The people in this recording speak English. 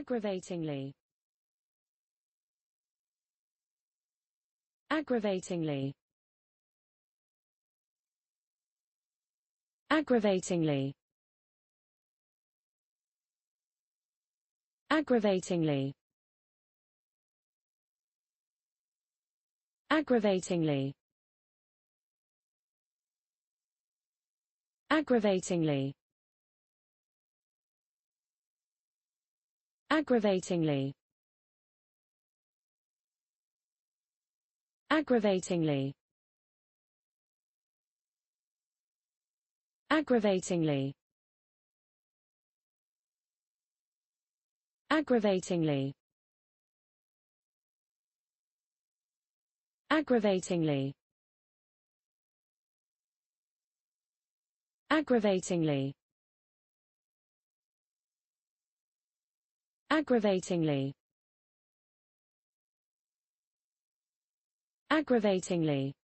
Aggravatingly. Aggravatingly. Aggravatingly. Aggravatingly. Aggravatingly. Aggravatingly. Aggravatingly. Aggravatingly. Aggravatingly. Aggravatingly. Aggravatingly. Aggravatingly. Aggravatingly. Aggravatingly.